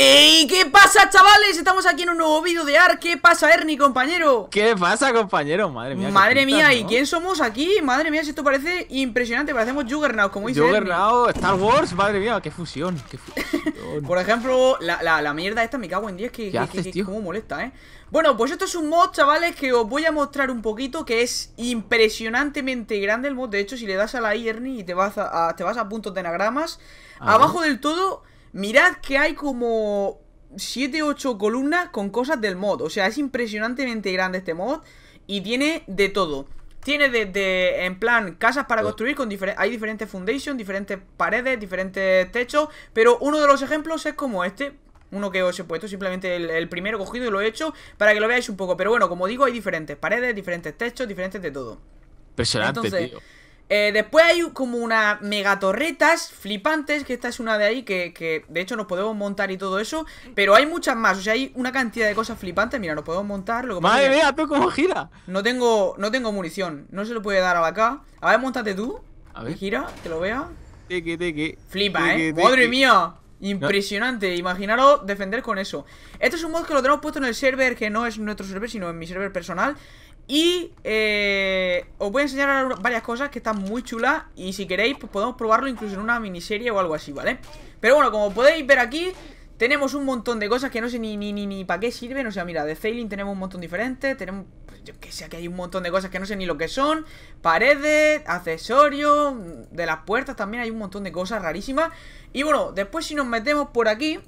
¡Ey! ¿Qué pasa, chavales? Estamos aquí en un nuevo vídeo de AR. ¿Qué pasa, Ernie, compañero? ¿Qué pasa, compañero? Madre mía. Madre mía, ¿y quién somos aquí? Madre mía, si esto parece impresionante. Parecemos Juggernaut, como dice Juggernaut, Star Wars, madre mía, qué fusión. Por ejemplo, la, mierda esta me cago en 10, que, como molesta, ¿eh? Bueno, pues esto es un mod, chavales, que os voy a mostrar un poquito, que es impresionantemente grande el mod. De hecho, si le das a la I, Ernie, y te vas a, te vas a puntos de anagramas, abajo del todo Mirad que hay como 7, 8 columnas con cosas del mod. O sea, es impresionantemente grande este mod y tiene de todo. Tiene desde, de, en plan, casas para oh. construir con diferentes... Hay diferentes foundations, diferentes paredes, diferentes techos. Pero uno de los ejemplos es como este. Uno que os he puesto, simplemente el, primero cogido y lo he hecho para que lo veáis un poco. Pero bueno, como digo, hay diferentes paredes, diferentes techos, diferentes de todo. Impresionante, Entonces, eh, después hay como unas megatorretas flipantes, que esta es una de ahí que, de hecho nos podemos montar y todo eso, pero hay muchas más, o sea, hay una cantidad de cosas flipantes, mira, nos podemos montar, lo Madre mía, tú cómo gira. No tengo, no tengo munición, no se lo puede dar a la K A ver, montate tú. A ver. Gira, que lo vea. Flipa, eh. Madre mía. Impresionante, no. defender con eso Este es un mod que lo tenemos puesto en el server Que no es nuestro server, sino en mi server personal y eh, os voy a enseñar varias cosas que están muy chulas Y si queréis, pues podemos probarlo incluso en una miniserie o algo así, ¿vale? Pero bueno, como podéis ver aquí Tenemos un montón de cosas que no sé ni, ni, ni, ni para qué sirven O sea, mira, de Sailing tenemos un montón diferente Tenemos, yo que sé, que hay un montón de cosas que no sé ni lo que son Paredes, accesorios De las puertas también hay un montón de cosas rarísimas Y bueno, después si nos metemos por aquí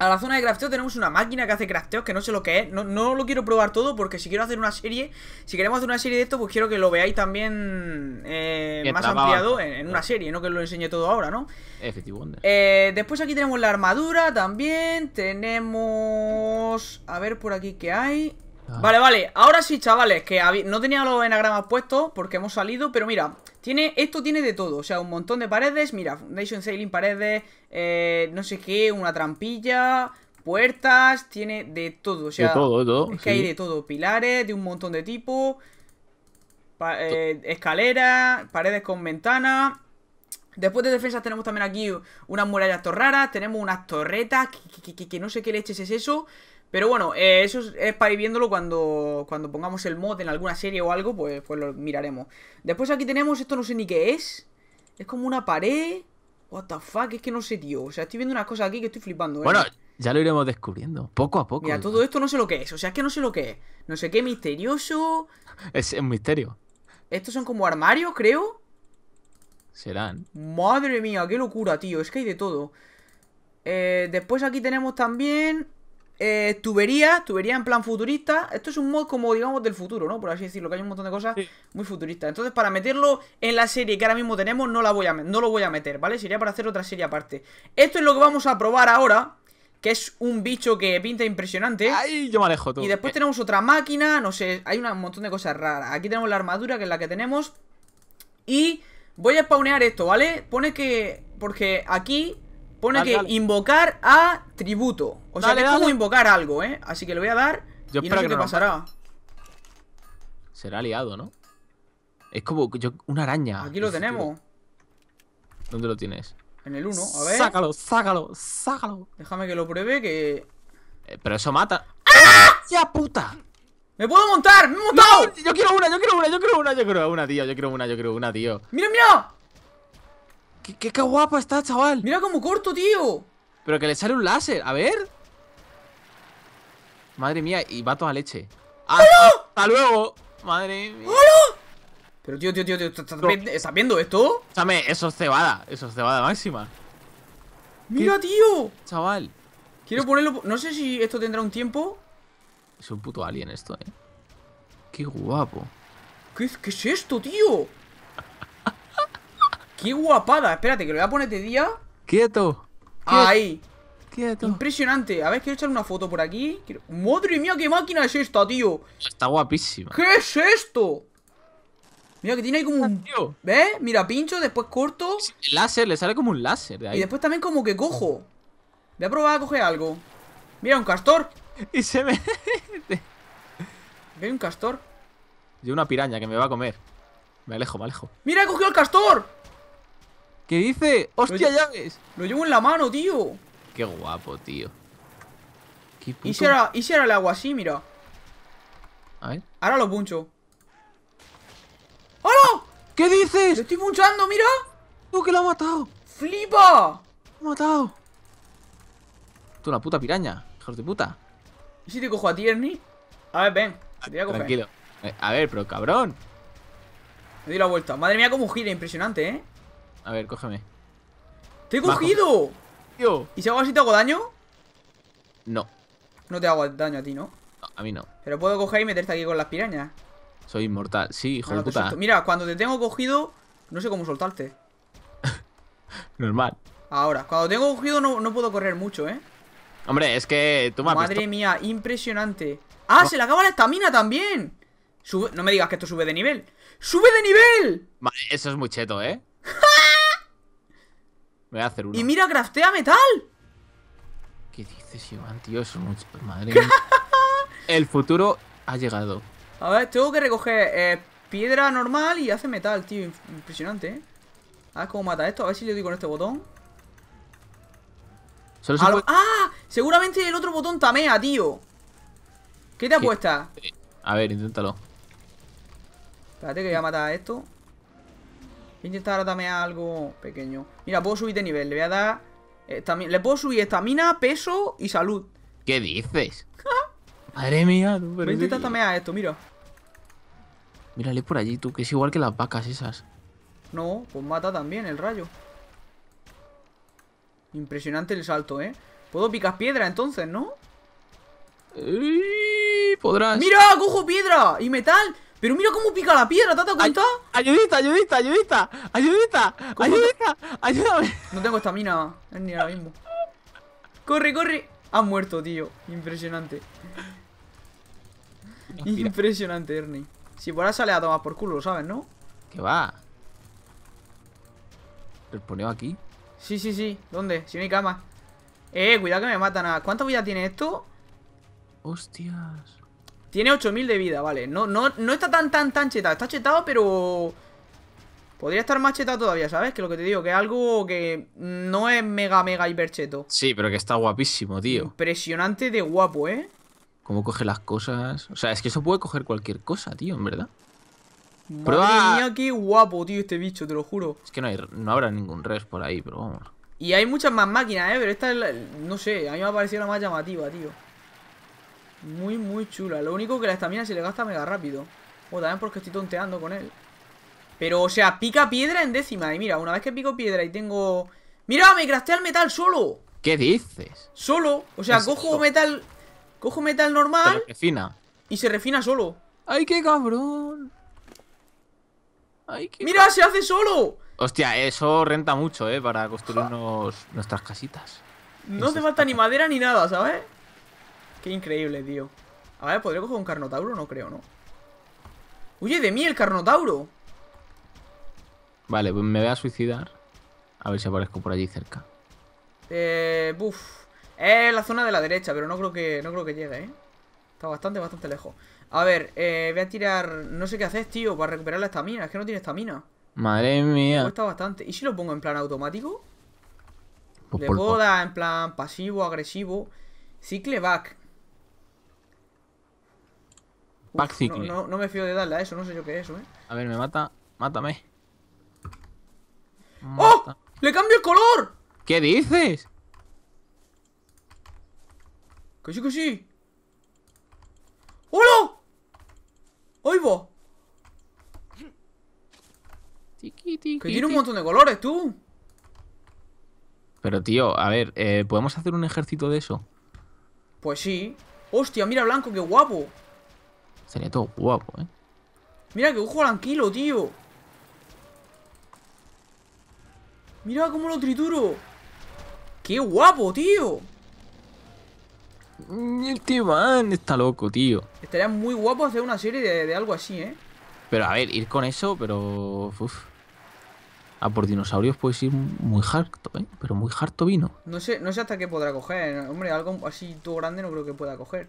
a la zona de crafteo tenemos una máquina que hace crafteos Que no sé lo que es, no, no, lo quiero probar todo Porque si quiero hacer una serie, si queremos hacer una serie de esto Pues quiero que lo veáis también eh, Más ampliado en, una serie No que lo enseñe todo ahora, ¿no? Efectivamente eh, Después aquí tenemos la armadura También tenemos A ver por aquí qué hay ah. Vale, vale, ahora sí chavales Que no tenía los enagramas puestos Porque hemos salido, pero mira esto tiene de todo, o sea, un montón de paredes. Mira, Foundation Sailing, paredes, eh, no sé qué, una trampilla, puertas, tiene de todo. O sea, que hay de todo, pilares de un montón de tipo, eh, escaleras, paredes con ventanas. Después de defensas tenemos también aquí unas murallas torraras, tenemos unas torretas, que, que no sé qué leches es eso. Pero bueno, eh, eso es, para ir viéndolo cuando, cuando pongamos el mod en alguna serie o algo, pues, pues lo miraremos. Después aquí tenemos, esto no sé ni qué es. Es como una pared. What the fuck, es que no sé, tío. O sea, estoy viendo unas cosas aquí que estoy flipando. ¿eh? Bueno, ya lo iremos descubriendo, poco a poco. Mira, todo esto no sé lo que es, o sea, es que no sé lo que es. No sé qué misterioso. Es un misterio. Estos son como armarios, creo. Serán. Madre mía, qué locura, tío. Es que hay de todo. Eh, después aquí tenemos también eh, tubería, tubería en plan futurista. Esto es un mod como, digamos, del futuro, ¿no? Por así decirlo, que hay un montón de cosas muy futuristas. Entonces, para meterlo en la serie que ahora mismo tenemos, no, lo voy a meter, ¿vale? Sería para hacer otra serie aparte. Esto es lo que vamos a probar ahora, que es un bicho que pinta impresionante. Ay, yo me alejo, Y después eh. tenemos otra máquina, no sé, hay un montón de cosas raras. Aquí tenemos la armadura, que es la que tenemos. Y voy a spawnear esto, ¿vale? Pone que... Porque aquí Pone que invocar a tributo. O sea, le es como invocar algo, ¿eh? Así que le voy a dar yo y no sé qué no pasará. Será aliado, ¿no? Es como yo, una araña. Aquí lo tenemos. ¿Dónde lo tienes? En el 1, a ver. Sácalo, sácalo, sácalo. Déjame que lo pruebe que... Eh, pero eso mata. ¡Ah! ¡Ya puta! ¡Me puedo montar! ¡Me he montado! yo quiero una, yo quiero una, yo quiero una, yo quiero una, tío. Yo quiero una, yo quiero una, tío. ¡Mira, mira! ¿Qué, guapa está, chaval? Mira cómo corto, tío. Pero que le sale un láser, a ver. Madre mía, y va toda leche. Ah, ¡Hola! hasta luego! Madre mía. ¡Hola! Pero tío, tío, tío, tío ¿estás, viendo esto? eso es cebada, eso es cebada máxima. ¡Mira, tío! Chaval. Quiero ponerlo. No sé si esto tendrá un tiempo. Es un puto alien esto, eh. Qué guapo. ¿Qué, qué es esto, tío? ¡Qué guapada! Espérate, que lo voy a poner de día. ¡Quieto! Ah, ¡Ahí! Quieto. Impresionante. A ver, quiero echar una foto por aquí. ¡Madre mía, qué máquina es esta, tío! Está guapísima. ¿Qué es esto? Mira, que tiene ahí como un... ¿Ves? Mira, pincho, después corto. láser, le sale como un láser de ahí. Y después también como que cojo. Voy a probar a coger algo. Mira, un castor. Y se me... hay un castor? Y una piraña que me va a comer. Me alejo, me alejo. ¡Mira, he cogido el castor! ¿Qué dice? ¡Hostia, lo Lo llevo en la mano, tío. Qué guapo, tío. Qué ¿Y, si ahora, le hago así? Mira. A ver. Ahora lo puncho. ¡Hola! ¿Qué dices? ¡Le estoy punchando, mira! Tú que lo ha matado! ¡Flipa! ¡Lo ha matado! Tú, una puta piraña. Hijos de puta. ¿Y si te cojo a ti, Ernie? A ver, ven. Te voy a coger. Tranquilo. Eh, a ver, pero cabrón. Me di la vuelta. Madre mía, cómo gira. Impresionante, ¿eh? A ver, cógeme. ¡Te he cogido! ¿Y si hago así te hago daño? No. No te hago daño a ti, ¿no? a mí no. Pero puedo coger y meterte aquí con las pirañas. Soy inmortal. Sí, hijo de puta. Mira, cuando te tengo cogido, no sé cómo soltarte. Normal. Ahora, cuando tengo cogido no, puedo correr mucho, ¿eh? Hombre, es que tú me Madre mía, impresionante. ¡Ah, se le acaba la estamina también! No me digas que esto sube de nivel. ¡Sube de nivel! Vale, eso es muy cheto, ¿eh? hacer ¡Y mira, craftea metal! ¿Qué dices, Iván, tío? Eso es mucho... Madre El futuro ha llegado. A ver, tengo que recoger eh, piedra normal y hace metal, tío. Impresionante, ¿eh? A ver cómo mata esto. A ver si le doy con este botón. ¡Ah! Seguramente el otro botón tamea, tío. ¿Qué te apuestas? Eh, a ver, inténtalo. Espérate que voy a matar esto. Voy a intentar tamear algo pequeño. Mira, puedo subir de nivel. Le voy a dar... Eh, le puedo subir estamina, peso y salud. ¿Qué dices? Madre mía, tú, pero Voy a intentar tamear esto, mira. Mírale por allí, tú, que es igual que las vacas esas. No, pues mata también el rayo. Impresionante el salto, ¿eh? Puedo picar piedra entonces, ¿no? Podrás. ¡Mira! ¡Cojo piedra! ¡Y metal! Pero mira cómo pica la piedra, ¿te has dado ayudita, ayudita, ayudita, ayudita, ayudita, ayúdame. No tengo estamina, es ni ahora mismo. Corre, corre. Ha muerto, tío. Impresionante. Impresionante, Ernie. Si por ahora sale a tomar por culo, ¿sabes, no? ¿Qué va. ¿El poneo aquí? Sí, sí, sí. ¿Dónde? Si no hay cama. Eh, cuidado que me matan a... ¿Cuánta vida tiene esto? Hostias. Tiene 8000 de vida, vale. No, no, no está tan, tan, tan chetado. Está chetado, pero... Podría estar más chetado todavía, ¿sabes? Que lo que te digo, que es algo que no es mega, mega hipercheto. Sí, pero que está guapísimo, tío. Impresionante de guapo, ¿eh? Cómo coge las cosas. O sea, es que eso puede coger cualquier cosa, tío, en verdad. Madre mía, qué guapo, tío, este bicho, te lo juro. Es que no, no habrá ningún res por ahí, pero vamos. Y hay muchas más máquinas, ¿eh? Pero esta, es no sé, a mí me ha parecido la más llamativa, tío. Muy, muy chula. Lo único que la estamina se le gasta mega rápido. O también porque estoy tonteando con él. Pero, o sea, pica piedra en décima. Y mira, una vez que pico piedra y tengo... ¡Mira, me craftea el metal solo! ¿Qué dices? Solo. O sea, cojo metal... Cojo metal normal... Se refina. Y se refina solo. ¡Ay, qué cabrón! Ay, qué ¡Mira, se hace solo! Hostia, eso renta mucho, ¿eh? Para construirnos nuestras casitas. No hace falta ni madera ni nada, ¿sabes? Qué increíble, tío. A ver, ¿podré coger un carnotauro? No creo, ¿no? ¡Huye de mí el carnotauro! Vale, pues me voy a suicidar. A ver si aparezco por allí cerca. Eh. Buf. Es la zona de la derecha, pero no creo que, no creo que llegue, ¿eh? Está bastante, bastante lejos. A ver, eh, voy a tirar. No sé qué haces, tío, para recuperar la estamina. Es que no tiene estamina. Madre mía. Está bastante. ¿Y si lo pongo en plan automático? de pues boda, en plan pasivo, agresivo. Cicle back. No, me fío de darle a eso, no sé yo qué es eso, eh. A ver, me mata. Mátame. ¡Oh! ¡Le cambio el color! ¿Qué dices? Que sí, que sí. ¡Hola! tiki tiki. Que tiene un montón de colores, tú. Pero tío, a ver, eh, ¿podemos hacer un ejército de eso? Pues sí. Hostia, mira blanco, qué guapo. Sería todo guapo, ¿eh? Mira que ojo tranquilo, tío. Mira cómo lo trituro. ¡Qué guapo, tío! Mm, el tío está loco, tío. Estaría muy guapo hacer una serie de, algo así, ¿eh? Pero a ver, ir con eso, pero... Uf. A por dinosaurios puedes ir muy harto, ¿eh? Pero muy harto vino. No sé, no sé hasta qué podrá coger. Hombre, algo así todo grande no creo que pueda coger.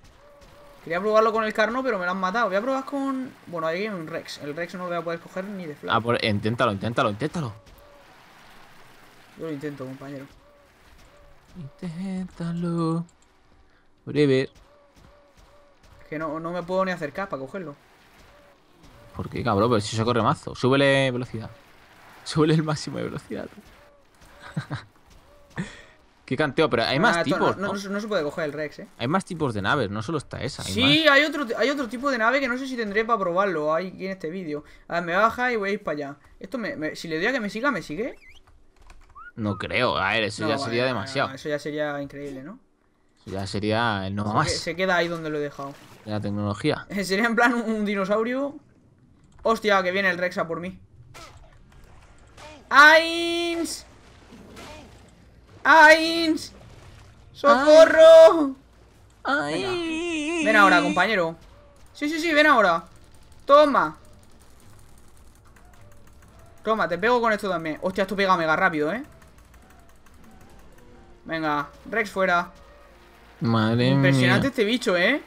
Quería probarlo con el carno, pero me lo han matado. Voy a probar con... Bueno, ahí hay un Rex. El Rex no lo voy a poder coger ni de flash. Ah, pues inténtalo, inténtalo, inténtalo. Yo lo intento, compañero. Inténtalo. Breve. Es que no, no me puedo ni acercar para cogerlo. ¿Por qué, cabrón? Pero si se corre mazo. Súbele velocidad. Súbele el máximo de velocidad. Qué canteo, pero hay más ah, tipos. No, se puede coger el Rex, eh. Hay más tipos de naves, no solo está esa. sí, hay otro, hay otro tipo de nave que no sé si tendré para probarlo ahí en este vídeo. A ver, me baja y voy a ir para allá. Esto si le doy a que me siga, ¿me sigue? No creo, a ver, eso ya sería demasiado. eso ya sería increíble, ¿no? Ya sería el no más. Se, queda ahí donde lo he dejado. La tecnología. sería en plan un, un dinosaurio. Hostia, que viene el Rex a por mí. ¡Ains! ¡Ains! ¡Socorro! Ay. Ven ahora, compañero. Sí, sí, sí, ven ahora. Toma. Toma, te pego con esto también. Hostia, esto pega mega rápido, ¿eh? Venga, Rex fuera. Madre mía Impresionante este bicho, ¿eh?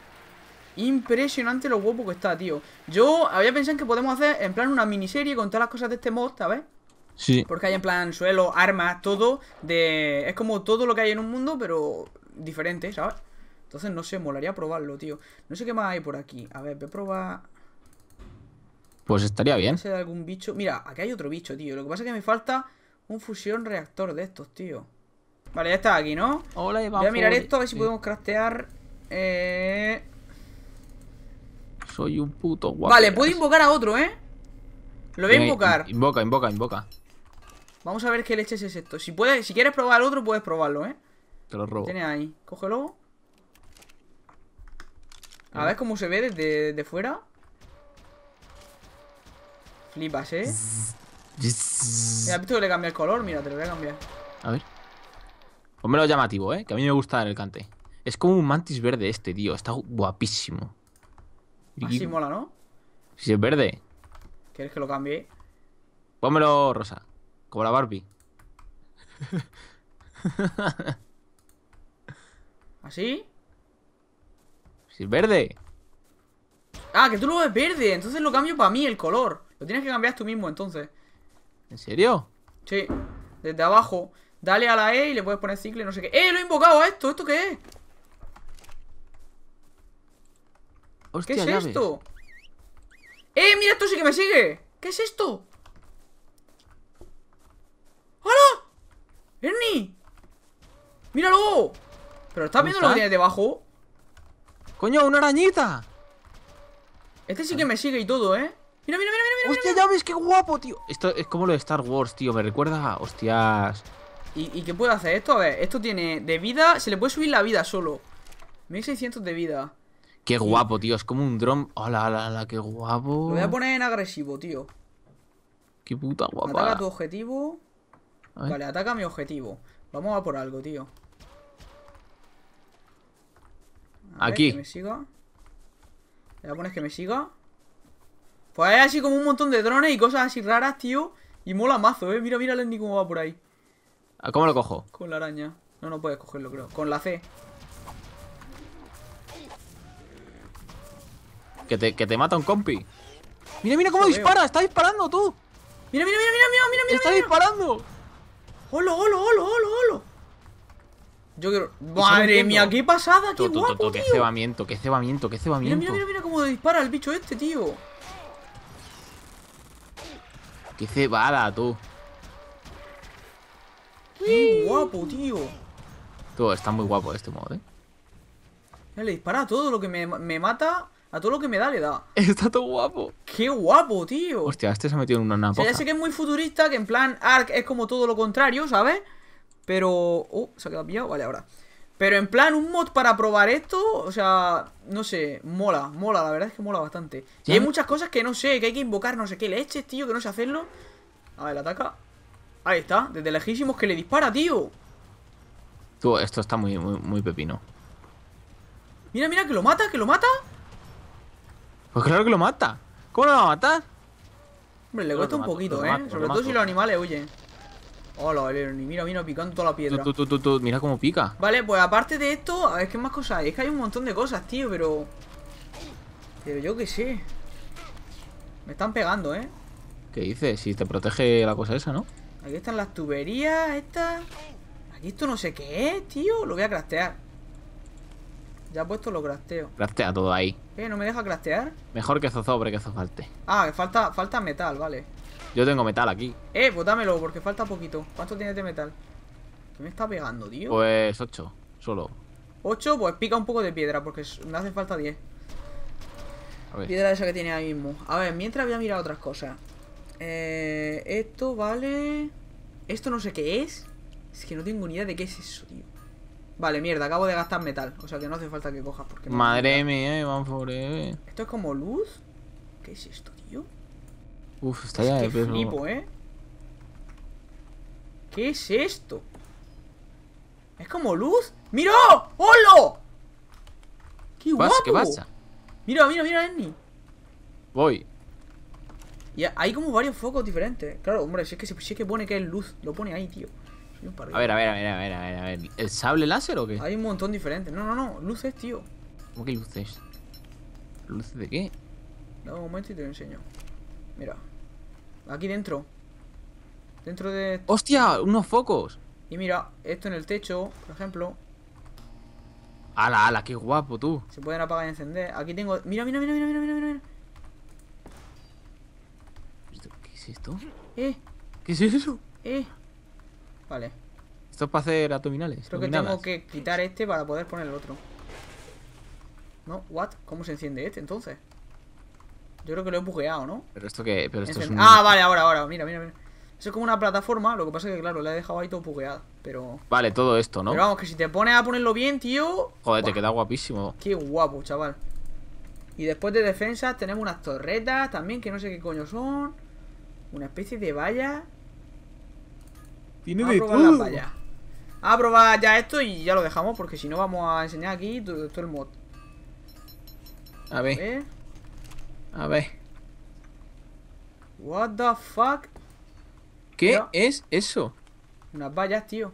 Impresionante lo guapo que está, tío. Yo había pensado que podemos hacer en plan una miniserie con todas las cosas de este mod, ¿sabes? Sí. Porque hay en plan suelo, armas, todo de... Es como todo lo que hay en un mundo, pero diferente, ¿sabes? Entonces no sé, molaría probarlo, tío. No sé qué más hay por aquí. A ver, voy a probar... Pues estaría bien. algún Mira, aquí hay otro bicho, tío. Lo que pasa es que me falta un fusión reactor de estos, tío. Vale, ya está aquí, ¿no? Voy a mirar esto a ver si podemos craftear... Eh. Soy un puto guapo. Vale, puedo invocar a otro, ¿eh? Lo voy a invocar. Invoca, invoca, invoca. Vamos a ver qué leches es esto. Si, puedes, si quieres probar el otro, puedes probarlo, ¿eh? Te lo robo. Tiene ahí. Cógelo. A ver cómo se ve desde, fuera. Flipas, ¿eh? Ya has visto que le cambia el color. Mira, te lo voy a cambiar. A ver. Pónmelo pues llamativo, ¿eh? Que a mí me gusta el cante. Es como un mantis verde este, tío. Está guapísimo. Así mola, ¿no? Si es verde. ¿Quieres que lo cambie? Pónmelo rosa. Como la Barbie. ¿Así? ¿Ah, si es verde. Ah, que tú lo ves verde. Entonces lo cambio para mí el color. Lo tienes que cambiar tú mismo entonces. ¿En serio? Sí. Desde abajo. Dale a la E y le puedes poner cicle, no sé qué. ¡Eh! Lo he invocado a esto. ¿Esto qué es? ¿Qué es esto? ¡Eh! Mira, esto sí que me sigue. ¿Qué es esto? ¡Hala! ¡Ernie! ¡Míralo! ¿Pero estás viendo lo que tiene debajo? ¡Coño, una arañita! Este sí que me sigue y todo, ¿eh? Mira, mira, mira, mira. Hostia, ya ves qué guapo, tío. Esto es como lo de Star Wars, tío. Me recuerda Hostias. ¿Y, qué puedo hacer esto? A ver, esto tiene de vida. Se le puede subir la vida solo. 1600 de vida. Qué guapo, tío. Es como un dron. Hola, hola, hola, qué guapo. Lo voy a poner en agresivo, tío. Qué puta guapa. Ataca tu objetivo. Vale, ataca mi objetivo. Vamos a por algo, tío. Aquí. Ver, que me siga. pones que me siga. Pues hay así como un montón de drones y cosas así raras, tío. Y mola mazo, eh. Mira, mira el cómo va por ahí. ¿Cómo lo cojo? Con la araña. No, no puedes cogerlo, creo. Con la C. Que te, mata un compi. Mira, mira cómo dispara. Está disparando tú. Mira, mira, mira, mira, mira, mira. Está disparando. ¡Holo, holo, holo, holo, holo! Yo quiero... ¡Madre mía, qué pasada! ¡Qué guapo, tío! ¡Qué cebamiento, qué cebamiento, qué cebamiento! Mira, mira, mira, cómo dispara el bicho este, tío. ¡Qué cebada, tú! ¡Qué guapo, tío! Tú, está muy guapo este modo, ¿eh? Le dispara todo lo que me, me mata... A todo lo que me da, le da. Está todo guapo. Qué guapo, tío. Hostia, este se ha metido en una napa. ya sé que es muy futurista, que en plan Ark es como todo lo contrario, ¿sabes? Pero. Oh, se ha quedado pillado. Vale, ahora. Pero en plan, un mod para probar esto, o sea, no sé, mola, mola, la verdad es que mola bastante. Y hay muchas cosas que no sé, que hay que invocar, no sé qué leches, tío, que no sé hacerlo. A ver, ataca. Ahí está, desde lejísimos que le dispara, tío. Tú, esto está muy, muy pepino. Mira, mira, que lo mata, que lo mata. Pues claro que lo mata. ¿Cómo no lo va a matar? Hombre, le cuesta un poquito, ¿eh? Sobre todo si los animales huyen. Hola, ni mira, mira, picando toda la piedra. Tú, tú, tú, mira cómo pica. Vale, pues aparte de esto, es que más cosas hay. Es que hay un montón de cosas, tío, pero... Pero yo qué sé. Me están pegando, ¿eh? ¿Qué dices? Si te protege la cosa esa, ¿no? Aquí están las tuberías, estas... Aquí esto no sé qué es, tío. Lo voy a craftear. Ya he puesto los crafteos. Craftea todo ahí. ¿Eh? ¿No me deja craftear? Mejor que zozobre, que falte. Ah, falta, falta metal, vale. Yo tengo metal aquí. Eh, pues dámelo, porque falta poquito. ¿Cuánto tienes de metal? ¿Qué me está pegando, tío? Pues 8, solo. ¿Ocho? pues pica un poco de piedra, porque me hace falta 10. A ver. Piedra esa que tiene ahí mismo. A ver, mientras voy a mirar otras cosas. Eh, esto vale... Esto no sé qué es. Es que no tengo ni idea de qué es eso, tío. Vale, mierda, acabo de gastar metal. O sea que no hace falta que cojas porque... Madre mía, Iván Forever. ¿Esto es como luz? ¿Qué es esto, tío? Uf, está ya de peso. flipo, ¿eh? ¿Qué es esto? ¿Es como luz? ¡Miro! ¡Holo! ¡Qué guapo! ¿Qué pasa? Mira, mira, mira, Enni. Voy. Y hay como varios focos diferentes. Claro, hombre, es que, si es que pone que es luz. Lo pone ahí, tío. A ver, a ver, a ver, a ver, a ver, a ver. ¿El sable láser o qué? Hay un montón diferente, No, no, no. Luces, tío. ¿Cómo que luces? ¿Luces de qué? Dame un momento y te lo enseño. Mira. Aquí dentro. Dentro de... ¡Hostia! Unos focos. Y mira, esto en el techo, por ejemplo. ¡Hala, ala! ¡Qué guapo, tú! Se pueden apagar y encender. Aquí tengo... Mira, mira, mira, mira, mira, mira, mira. ¿Qué es esto? ¿Eh? ¿Qué es eso? ¿Eh? Vale. Esto es para hacer abdominales. Creo que tengo que quitar este para poder poner el otro. ¿No? ¿What? ¿Cómo se enciende este entonces? Yo creo que lo he bugueado, ¿no? Pero esto que... es Ah, vale, ahora, ahora. Mira, mira, mira. Eso es como una plataforma, lo que pasa es que, claro, lo he dejado ahí todo bugueada, pero... Vale, todo esto, ¿no? Pero vamos, que si te pones a ponerlo bien, tío... Joder, te queda guapísimo. Qué guapo, chaval. Y después de defensas tenemos unas torretas también, que no sé qué coño son. Una especie de valla. Tiene a todo. a probar ya esto y ya lo dejamos porque si no vamos a enseñar aquí todo, el mod. A ver. A ver. What the fuck? ¿Qué es eso? Unas vallas, tío.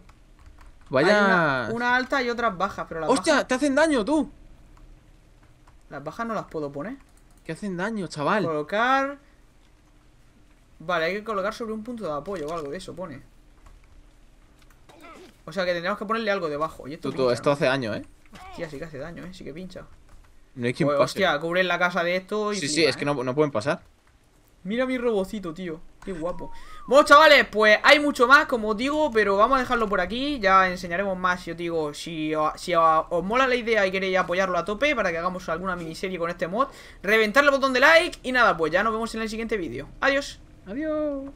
Vaya. Una, alta y otras bajas, pero ¡Hostia! ¡Te hacen daño, tú! Las bajas no las puedo poner. ¿Qué hacen daño, chaval. Colocar. Vale, hay que colocar sobre un punto de apoyo o algo de eso, pone. O sea que tendríamos que ponerle algo debajo. Y esto, hace daño, ¿eh? Hostia, sí que hace daño, ¿eh? Sí que pincha. No hay quien pase. Hostia, cubren la casa de esto y. Sí, sí, es que ¿eh? no, pueden pasar. Mira mi robocito, tío. Qué guapo. Bueno, chavales, pues hay mucho más, como os digo, pero vamos a dejarlo por aquí. Ya enseñaremos más, yo os digo, si, os mola la idea y queréis apoyarlo a tope para que hagamos alguna miniserie con este mod. reventar el botón de like y nada, pues ya nos vemos en el siguiente vídeo. Adiós. Adiós.